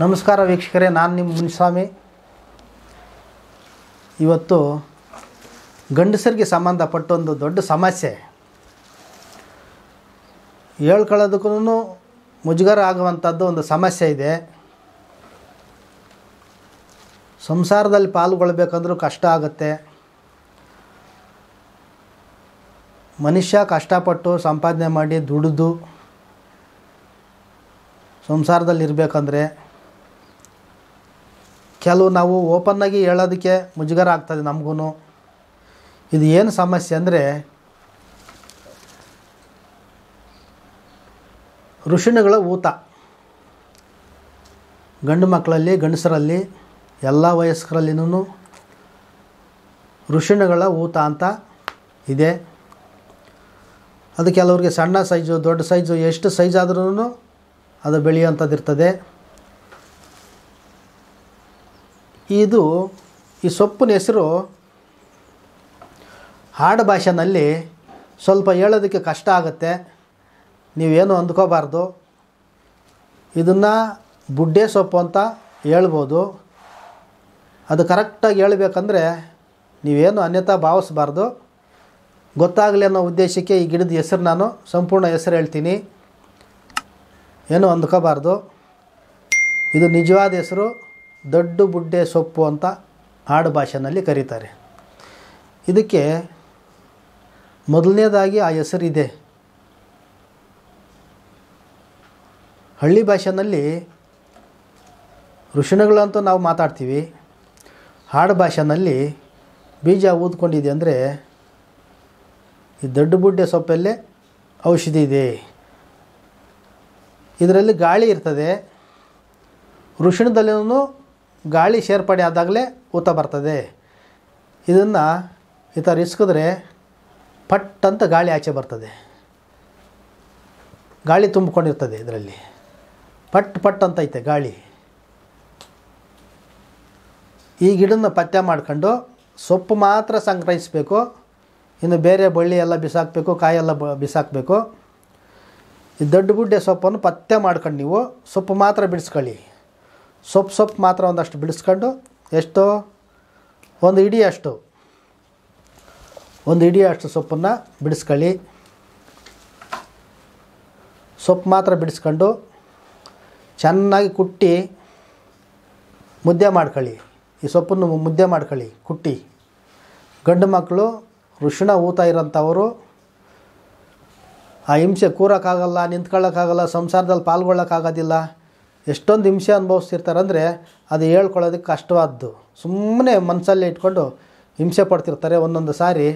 ನಮಸ್ಕಾರ ವೀಕ್ಷಕರೇ ನಾನು ನಿಮ್ಮ ಮುನಿಸ್ವಾಮಿ ಇವತ್ತು ಗಂಡಸರಿಗೆ ಸಂಬಂಧಪಟ್ಟೊಂದು ದೊಡ್ಡ ಸಮಸ್ಯೆ ಹೇಳ್ಕೊಳ್ಳೋದಕ್ಕೂ ಮುಜುಗರ ಆಗುವಂಥದ್ದು ಒಂದು ಸಮಸ್ಯೆ ಇದೆ ಸಂಸಾರದಲ್ಲಿ ಪಾಲ್ಗೊಳ್ಬೇಕಂದ್ರೂ ಕಷ್ಟ ಆಗುತ್ತೆ ಮನುಷ್ಯ ಕಷ್ಟಪಟ್ಟು ಸಂಪಾದನೆ ಮಾಡಿ ದುಡಿದು ಸಂಸಾರದಲ್ಲಿ ಇರಬೇಕಂದ್ರೆ ಕೆಲವು ನಾವು ಓಪನ್ನಾಗಿ ಹೇಳೋದಕ್ಕೆ ಮುಜುಗರ ಆಗ್ತದೆ ನಮಗೂ ಇದು ಏನು ಸಮಸ್ಯೆ ಅಂದರೆ ಋಷಿಣಗಳ ಊತ ಗಂಡು ಮಕ್ಕಳಲ್ಲಿ ಗಂಡಸರಲ್ಲಿ ಎಲ್ಲ ವಯಸ್ಕರಲ್ಲಿನೂ ಋಷಿಣಗಳ ಊತ ಅಂತ ಇದೆ ಅದು ಕೆಲವ್ರಿಗೆ ಸಣ್ಣ ಸೈಜು ದೊಡ್ಡ ಸೈಜು ಎಷ್ಟು ಸೈಜ್ ಆದ್ರೂ ಅದು ಬೆಳೆಯುವಂಥದ್ದು ಇರ್ತದೆ ಇದು ಈ ಸೊಪ್ಪಿನ ಹೆಸರು ಹಾಡು ಭಾಷೆನಲ್ಲಿ ಸ್ವಲ್ಪ ಹೇಳೋದಕ್ಕೆ ಕಷ್ಟ ಆಗುತ್ತೆ ನೀವೇನು ಅಂದ್ಕೋಬಾರ್ದು ಇದನ್ನು ಬುಡ್ಡೆ ಸೊಪ್ಪು ಅಂತ ಹೇಳ್ಬೋದು ಅದು ಕರೆಕ್ಟಾಗಿ ಹೇಳಬೇಕಂದ್ರೆ ನೀವೇನು ಅನ್ಯತಾ ಭಾವಿಸ್ಬಾರ್ದು ಗೊತ್ತಾಗಲಿ ಅನ್ನೋ ಉದ್ದೇಶಕ್ಕೆ ಈ ಗಿಡದ ಹೆಸರು ನಾನು ಸಂಪೂರ್ಣ ಹೆಸರು ಹೇಳ್ತೀನಿ ಏನು ಅಂದ್ಕೋಬಾರ್ದು ಇದು ನಿಜವಾದ ಹೆಸರು ದೊಡ್ಡ ಬುಡ್ಡೆ ಸೊಪ್ಪು ಅಂತ ಆಡು ಕರೀತಾರೆ ಇದಕ್ಕೆ ಮೊದಲನೇದಾಗಿ ಆ ಹೆಸರಿದೆ ಹಳ್ಳಿ ಭಾಷೆನಲ್ಲಿ ಋಷಿಣಗಳಂತೂ ನಾವು ಮಾತಾಡ್ತೀವಿ ಹಾಡು ಭಾಷೆನಲ್ಲಿ ಬೀಜ ಊದ್ಕೊಂಡಿದೆ ಅಂದರೆ ಈ ದೊಡ್ಡ ಬುಡ್ಡೆ ಸೊಪ್ಪಲ್ಲೇ ಔಷಧಿ ಇದೆ ಇದರಲ್ಲಿ ಗಾಳಿ ಇರ್ತದೆ ಋಷಣದಲ್ಲಿನೂ ಗಾಳಿ ಸೇರ್ಪಡೆ ಆದಾಗಲೇ ಊತ ಬರ್ತದೆ ಇದನ್ನು ಈ ಥರ ಇಸ್ಕಿದ್ರೆ ಪಟ್ ಅಂತ ಗಾಳಿ ಆಚೆ ಬರ್ತದೆ ಗಾಳಿ ತುಂಬಿಕೊಂಡಿರ್ತದೆ ಇದರಲ್ಲಿ ಪಟ್ ಪಟ್ ಅಂತ ಐತೆ ಗಾಳಿ ಈ ಗಿಡನ ಪತ್ತೆ ಮಾಡ್ಕೊಂಡು ಸೊಪ್ಪು ಮಾತ್ರ ಸಂಗ್ರಹಿಸಬೇಕು ಇನ್ನು ಬೇರೆ ಬಳ್ಳಿ ಎಲ್ಲ ಬಿಸಾಕಬೇಕು ಕಾಯೆಲ್ಲ ಬ ಬಿಸಾಕಬೇಕು ಈ ದೊಡ್ಡ ಗುಡ್ಡೆ ಸೊಪ್ಪನ್ನು ಪತ್ತೆ ಮಾಡ್ಕೊಂಡು ನೀವು ಸೊಪ್ಪು ಮಾತ್ರ ಬಿಡಿಸ್ಕೊಳ್ಳಿ ಸೊಪ್ಪು ಸೊಪ್ಪು ಮಾತ್ರ ಒಂದಷ್ಟು ಬಿಡಿಸ್ಕೊಂಡು ಎಷ್ಟು ಒಂದು ಇಡಿಯಷ್ಟು ಅಷ್ಟು ಒಂದು ಇಡಿಯಷ್ಟು ಅಷ್ಟು ಸೊಪ್ಪನ್ನು ಬಿಡಿಸ್ಕೊಳ್ಳಿ ಸೊಪ್ಪು ಮಾತ್ರ ಬಿಡಿಸ್ಕೊಂಡು ಚೆನ್ನಾಗಿ ಕುಟ್ಟಿ ಮುದ್ದೆ ಮಾಡ್ಕೊಳ್ಳಿ ಈ ಸೊಪ್ಪನ್ನು ಮುದ್ದೆ ಮಾಡ್ಕೊಳ್ಳಿ ಕುಟ್ಟಿ ಗಂಡು ಮಕ್ಕಳು ಋಷಿಣ ಊತ ಇರೋಂಥವರು ಆ ಹಿಂಸೆ ಕೂರೋಕ್ಕಾಗಲ್ಲ ನಿಂತ್ಕೊಳ್ಳೋಕ್ಕಾಗಲ್ಲ ಸಂಸಾರದಲ್ಲಿ ಪಾಲ್ಗೊಳ್ಳೋಕ್ಕಾಗೋದಿಲ್ಲ ಎಷ್ಟೊಂದು ಹಿಂಸೆ ಅನುಭವಿಸ್ತಿರ್ತಾರಂದರೆ ಅದು ಹೇಳ್ಕೊಳ್ಳೋದಕ್ಕೆ ಕಷ್ಟವಾದ್ದು ಸುಮ್ಮನೆ ಮನಸ್ಸಲ್ಲೇ ಇಟ್ಕೊಂಡು ಹಿಂಸೆ ಪಡ್ತಿರ್ತಾರೆ ಒಂದೊಂದು ಸಾರಿ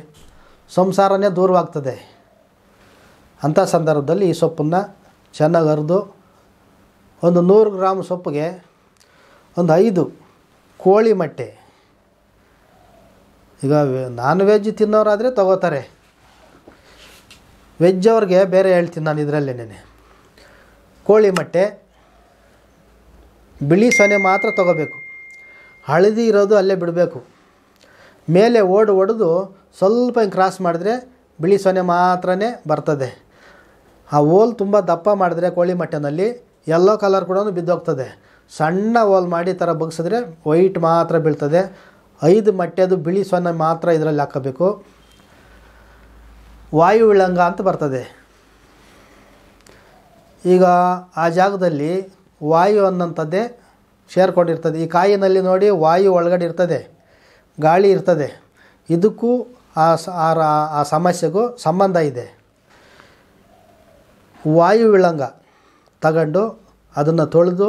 ಸಂಸಾರನೇ ದೂರವಾಗ್ತದೆ ಅಂಥ ಸಂದರ್ಭದಲ್ಲಿ ಈ ಸೊಪ್ಪನ್ನು ಚೆನ್ನಾಗಿ ಹರಿದು ಒಂದು ನೂರು ಗ್ರಾಮ್ ಸೊಪ್ಪಿಗೆ ಒಂದು ಐದು ಕೋಳಿ ಮಟ್ಟೆ ಈಗ ನಾನ್ ವೆಜ್ ತಿನ್ನೋರಾದರೆ ತಗೋತಾರೆ ವೆಜ್ ಅವ್ರಿಗೆ ಬೇರೆ ಹೇಳ್ತೀನಿ ನಾನು ಇದರಲ್ಲೇನೆ ಕೋಳಿ ಮಟ್ಟೆ ಬಿಳಿ ಸೊನೆ ಮಾತ್ರ ತಗೋಬೇಕು ಹಳದಿ ಇರೋದು ಅಲ್ಲೇ ಬಿಡಬೇಕು ಮೇಲೆ ಓಡ್ ಒಡೆದು ಸ್ವಲ್ಪ ಹಿಂಗೆ ಕ್ರಾಸ್ ಮಾಡಿದ್ರೆ ಬಿಳಿ ಸೊನೆ ಮಾತ್ರನೇ ಬರ್ತದೆ ಆ ಓಲ್ ತುಂಬ ದಪ್ಪ ಮಾಡಿದ್ರೆ ಕೋಳಿ ಮಟ್ಟನಲ್ಲಿ ಎಲ್ಲೋ ಕಲರ್ ಕೂಡ ಬಿದ್ದೋಗ್ತದೆ ಸಣ್ಣ ಓಲ್ ಮಾಡಿ ಥರ ಬಗ್ಸಿದ್ರೆ ವೈಟ್ ಮಾತ್ರ ಬೀಳ್ತದೆ ಐದು ಅದು ಬಿಳಿ ಸೊನ್ನೆ ಮಾತ್ರ ಇದರಲ್ಲಿ ಹಾಕಬೇಕು ವಾಯು ವಿಳಂಗ ಅಂತ ಬರ್ತದೆ ಈಗ ಆ ಜಾಗದಲ್ಲಿ ವಾಯು ಅನ್ನೋಂಥದ್ದೇ ಸೇರ್ಕೊಂಡಿರ್ತದೆ ಈ ಕಾಯಿನಲ್ಲಿ ನೋಡಿ ವಾಯು ಒಳಗಡೆ ಇರ್ತದೆ ಗಾಳಿ ಇರ್ತದೆ ಇದಕ್ಕೂ ಆ ಆ ಸಮಸ್ಯೆಗೂ ಸಂಬಂಧ ಇದೆ ವಾಯು ವಿಳಂಗ ತಗೊಂಡು ಅದನ್ನು ತೊಳೆದು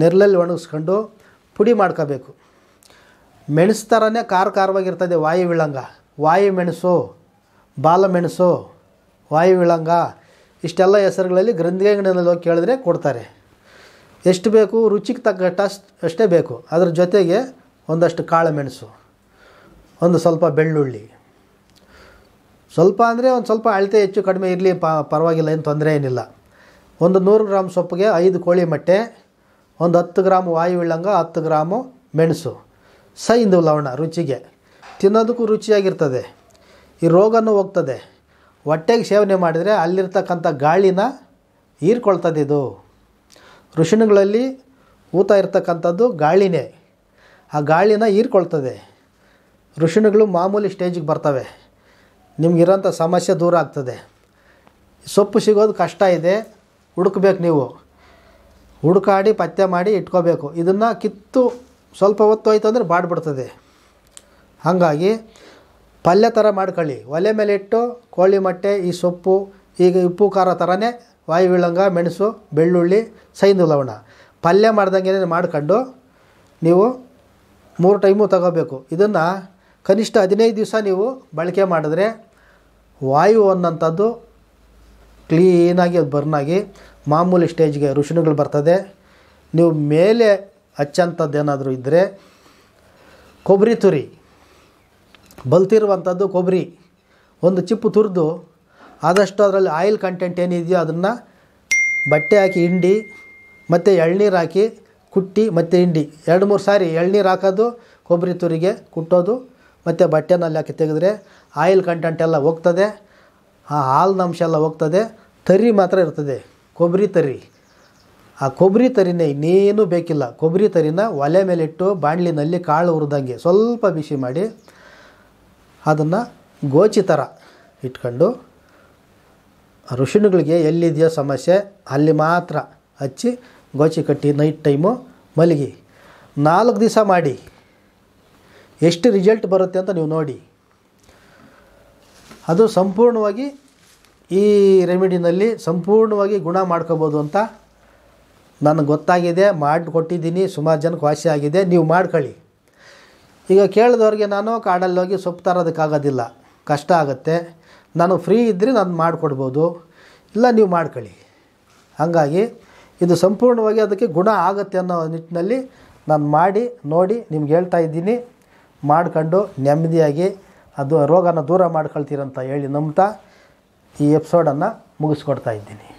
ನೆರಳಲ್ಲಿ ಒಣಗಿಸ್ಕೊಂಡು ಪುಡಿ ಮಾಡ್ಕೋಬೇಕು ಮೆಣಸು ಥರನೇ ಖಾರ ಖಾರವಾಗಿರ್ತದೆ ವಾಯು ವಿಳಂಗ ವಾಯು ಮೆಣಸು ಬಾಲ ಮೆಣಸು ವಾಯು ವಿಳಂಗ ಇಷ್ಟೆಲ್ಲ ಹೆಸರುಗಳಲ್ಲಿ ಗ್ರಂಥಿಗಳಿನಲ್ಲಿ ಹೋಗಿ ಕೇಳಿದ್ರೆ ಕೊಡ್ತಾರೆ ಎಷ್ಟು ಬೇಕು ರುಚಿಗೆ ತಕ್ಕ ಟಸ್ಟ್ ಅಷ್ಟೇ ಬೇಕು ಅದ್ರ ಜೊತೆಗೆ ಒಂದಷ್ಟು ಕಾಳು ಮೆಣಸು ಒಂದು ಸ್ವಲ್ಪ ಬೆಳ್ಳುಳ್ಳಿ ಸ್ವಲ್ಪ ಅಂದರೆ ಒಂದು ಸ್ವಲ್ಪ ಅಳತೆ ಹೆಚ್ಚು ಕಡಿಮೆ ಇರಲಿ ಪರವಾಗಿಲ್ಲ ಏನು ತೊಂದರೆ ಏನಿಲ್ಲ ಒಂದು ನೂರು ಗ್ರಾಮ್ ಸೊಪ್ಪಿಗೆ ಐದು ಕೋಳಿ ಮೊಟ್ಟೆ ಒಂದು ಹತ್ತು ಗ್ರಾಮ್ ವಾಯು ಇಳ್ಳಂಗ ಹತ್ತು ಗ್ರಾಮು ಮೆಣಸು ಸೈಂದು ಲವಣ ರುಚಿಗೆ ತಿನ್ನೋದಕ್ಕೂ ರುಚಿಯಾಗಿರ್ತದೆ ಈ ರೋಗನೂ ಹೋಗ್ತದೆ ಹೊಟ್ಟೆಗೆ ಸೇವನೆ ಮಾಡಿದರೆ ಅಲ್ಲಿರ್ತಕ್ಕಂಥ ಗಾಳಿನ ಇದು ಋಷಿಣಗಳಲ್ಲಿ ಊತ ಇರ್ತಕ್ಕಂಥದ್ದು ಗಾಳಿನೇ ಆ ಗಾಳಿನ ಹೀರ್ಕೊಳ್ತದೆ ಋಷಿಣಗಳು ಮಾಮೂಲಿ ಸ್ಟೇಜಿಗೆ ಬರ್ತವೆ ನಿಮಗಿರೋಂಥ ಸಮಸ್ಯೆ ದೂರ ಆಗ್ತದೆ ಸೊಪ್ಪು ಸಿಗೋದು ಕಷ್ಟ ಇದೆ ಹುಡುಕ್ಬೇಕು ನೀವು ಹುಡುಕಾಡಿ ಪತ್ತೆ ಮಾಡಿ ಇಟ್ಕೋಬೇಕು ಇದನ್ನು ಕಿತ್ತು ಸ್ವಲ್ಪ ಹೊತ್ತು ಆಯಿತು ಅಂದರೆ ಬಾಡ್ಬಿಡ್ತದೆ ಹಾಗಾಗಿ ಪಲ್ಯ ಥರ ಮಾಡ್ಕೊಳ್ಳಿ ಒಲೆ ಮೇಲೆ ಇಟ್ಟು ಕೋಳಿ ಮೊಟ್ಟೆ ಈ ಸೊಪ್ಪು ಈಗ ಉಪ್ಪು ಖಾರ ಥರನೇ ವಾಯುವಿಳಂಗ ಮೆಣಸು ಬೆಳ್ಳುಳ್ಳಿ ಸೈಂದು ಲವಣ ಪಲ್ಯ ಮಾಡ್ದಂಗೆ ಮಾಡ್ಕೊಂಡು ನೀವು ಮೂರು ಟೈಮು ತಗೋಬೇಕು ಇದನ್ನು ಕನಿಷ್ಠ ಹದಿನೈದು ದಿವಸ ನೀವು ಬಳಕೆ ಮಾಡಿದ್ರೆ ವಾಯು ಅನ್ನೋಂಥದ್ದು ಕ್ಲೀನಾಗಿ ಅದು ಬರ್ನಾಗಿ ಮಾಮೂಲಿ ಸ್ಟೇಜ್ಗೆ ಋಷಿಣಗಳು ಬರ್ತದೆ ನೀವು ಮೇಲೆ ಹಚ್ಚಂಥದ್ದು ಏನಾದರೂ ಇದ್ದರೆ ಕೊಬ್ಬರಿ ತುರಿ ಬಲ್ತಿರುವಂಥದ್ದು ಕೊಬ್ಬರಿ ಒಂದು ಚಿಪ್ಪು ತುರಿದು ಆದಷ್ಟು ಅದರಲ್ಲಿ ಆಯಿಲ್ ಕಂಟೆಂಟ್ ಏನಿದೆಯೋ ಅದನ್ನು ಬಟ್ಟೆ ಹಾಕಿ ಹಿಂಡಿ ಮತ್ತು ಎಳ್ನೀರು ಹಾಕಿ ಕುಟ್ಟಿ ಮತ್ತು ಹಿಂಡಿ ಎರಡು ಮೂರು ಸಾರಿ ಎಳ್ನೀರು ಹಾಕೋದು ಕೊಬ್ಬರಿ ತುರಿಗೆ ಕುಟ್ಟೋದು ಮತ್ತು ಬಟ್ಟೆನಲ್ಲಿ ಹಾಕಿ ತೆಗೆದ್ರೆ ಆಯಿಲ್ ಕಂಟೆಂಟ್ ಎಲ್ಲ ಹೋಗ್ತದೆ ಆ ಹಾಲಿನ ಅಂಶ ಎಲ್ಲ ಹೋಗ್ತದೆ ತರಿ ಮಾತ್ರ ಇರ್ತದೆ ಕೊಬ್ಬರಿ ತರಿ ಆ ಕೊಬ್ಬರಿ ತರಿನೇ ಇನ್ನೇನು ಬೇಕಿಲ್ಲ ಕೊಬ್ಬರಿ ತರಿನ ಒಲೆ ಮೇಲಿಟ್ಟು ಬಾಣಲಿನಲ್ಲಿ ಕಾಳು ಹುರಿದಂಗೆ ಸ್ವಲ್ಪ ಬಿಸಿ ಮಾಡಿ ಅದನ್ನು ಗೋಚಿ ಥರ ಇಟ್ಕೊಂಡು ಋಷಿಣಗಳಿಗೆ ಎಲ್ಲಿದೆಯೋ ಸಮಸ್ಯೆ ಅಲ್ಲಿ ಮಾತ್ರ ಹಚ್ಚಿ ಗೋಚಿ ಕಟ್ಟಿ ನೈಟ್ ಟೈಮು ಮಲಗಿ ನಾಲ್ಕು ದಿವಸ ಮಾಡಿ ಎಷ್ಟು ರಿಸಲ್ಟ್ ಬರುತ್ತೆ ಅಂತ ನೀವು ನೋಡಿ ಅದು ಸಂಪೂರ್ಣವಾಗಿ ಈ ರೆಮಿಡಿನಲ್ಲಿ ಸಂಪೂರ್ಣವಾಗಿ ಗುಣ ಮಾಡ್ಕೋಬೋದು ಅಂತ ನನಗೆ ಗೊತ್ತಾಗಿದೆ ಮಾಡಿಕೊಟ್ಟಿದ್ದೀನಿ ಸುಮಾರು ಜನಕ್ಕೆ ವಾಸಿ ಆಗಿದೆ ನೀವು ಮಾಡ್ಕೊಳ್ಳಿ ಈಗ ಕೇಳಿದವ್ರಿಗೆ ನಾನು ಕಾಡಲ್ಲಿ ಹೋಗಿ ಸೊಪ್ಪು ತರೋದಕ್ಕಾಗೋದಿಲ್ಲ ಕಷ್ಟ ಆಗುತ್ತೆ ನಾನು ಫ್ರೀ ಇದ್ದರೆ ನಾನು ಮಾಡಿಕೊಡ್ಬೋದು ಇಲ್ಲ ನೀವು ಮಾಡ್ಕೊಳ್ಳಿ ಹಾಗಾಗಿ ಇದು ಸಂಪೂರ್ಣವಾಗಿ ಅದಕ್ಕೆ ಗುಣ ಆಗುತ್ತೆ ಅನ್ನೋ ನಿಟ್ಟಿನಲ್ಲಿ ನಾನು ಮಾಡಿ ನೋಡಿ ನಿಮ್ಗೆ ಹೇಳ್ತಾ ಇದ್ದೀನಿ ಮಾಡ್ಕೊಂಡು ನೆಮ್ಮದಿಯಾಗಿ ಅದು ರೋಗನ ದೂರ ಮಾಡ್ಕೊಳ್ತೀರಂತ ಹೇಳಿ ನಂಬ್ತಾ ಈ ಎಪಿಸೋಡನ್ನು ಮುಗಿಸ್ಕೊಡ್ತಾ ಇದ್ದೀನಿ